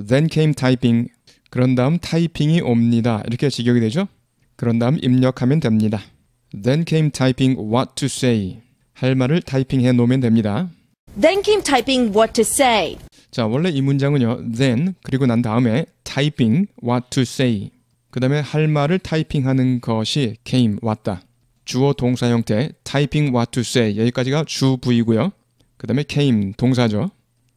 Then came typing. 그런 다음 타이핑이 옵니다. 이렇게 직역이 되죠. 그런 다음 입력하면 됩니다. Then came typing what to say. 할 말을 타이핑해 놓으면 됩니다. Then came typing what to say. 자, 원래 이 문장은요. Then 그리고 난 다음에 typing what to say. 그다음에 할 말을 타이핑하는 것이 came 왔다. 주어 동사 형태 typing what to say 여기까지가 주부이고요. 그다음에 came 동사죠.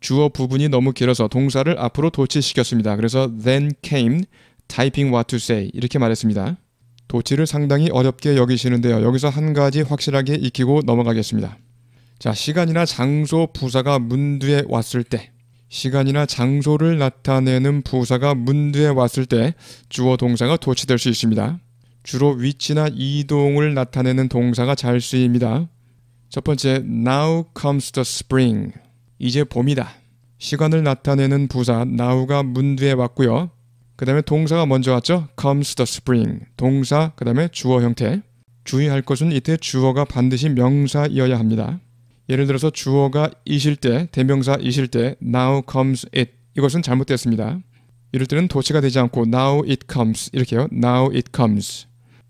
주어 부분이 너무 길어서 동사를 앞으로 도치시켰습니다. 그래서 then came typing what to say 이렇게 말했습니다. 도치를 상당히 어렵게 여기시는데요. 여기서 한 가지 확실하게 익히고 넘어가겠습니다. 자, 시간이나 장소 부사가 문두에 왔을 때 시간이나 장소를 나타내는 부사가 문두에 왔을 때 주어 동사가 도치될 수 있습니다. 주로 위치나 이동을 나타내는 동사가 잘 쓰입니다. 첫 번째, now comes the spring. 이제 봄이다. 시간을 나타내는 부사 나우가 문 뒤에 왔고요. 그 다음에 동사가 먼저 왔죠. comes the spring. 동사, 그 다음에 주어 형태. 주의할 것은 이때 주어가 반드시 명사이어야 합니다. 예를 들어서 주어가 이실 때, 대명사 이실 때 now comes it 이것은 잘못됐습니다. 이럴 때는 도치가 되지 않고 now it comes 이렇게요. now it comes.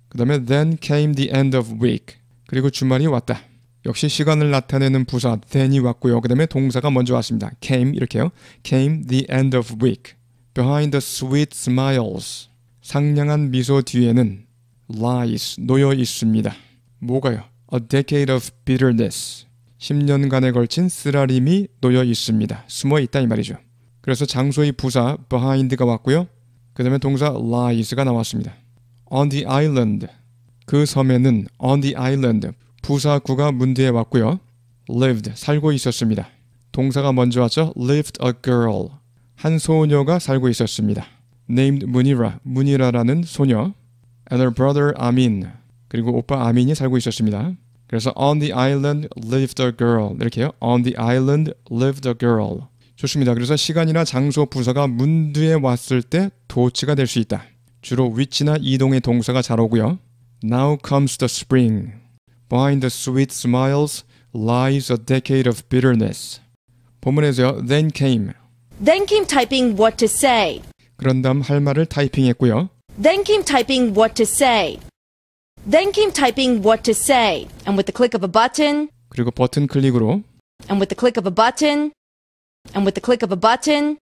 그 다음에 then came the end of week. 그리고 주말이 왔다. 역시 시간을 나타내는 부사 then이 왔고요. 그 다음에 동사가 먼저 왔습니다. came 이렇게요. came the end of week. behind the sweet smiles. 상냥한 미소 뒤에는 lies 놓여 있습니다. 뭐가요? a decade of bitterness. 10년간에 걸친 쓰라림이 놓여 있습니다. 숨어 있다 이 말이죠. 그래서 장소의 부사 behind가 왔고요. 그 다음에 동사 lies가 나왔습니다. on the island. 그 섬에는 on the island 부사구가 문 뒤에 왔고요. lived 살고 있었습니다. 동사가 먼저 왔죠. lived a girl 한 소녀가 살고 있었습니다. named 문이라 문이라라는 소녀 and her brother 아민 그리고 오빠 아민이 살고 있었습니다. 그래서 on the island lived a girl 이렇게요. on the island lived a girl 좋습니다. 그래서 시간이나 장소 부사가 문 뒤에 왔을 때 도치가 될 수 있다. 주로 위치나 이동의 동사가 잘 오고요. Now comes the spring. Behind the sweet smiles lies a decade of bitterness. 본문에서 then came. Then came typing what to say. 그런 다음 할 말을 타이핑했고요. Then came typing what to say. Then came typing what to say. And with the click of a button. 그리고 버튼 클릭으로. And with the click of a button. And with the click of a button.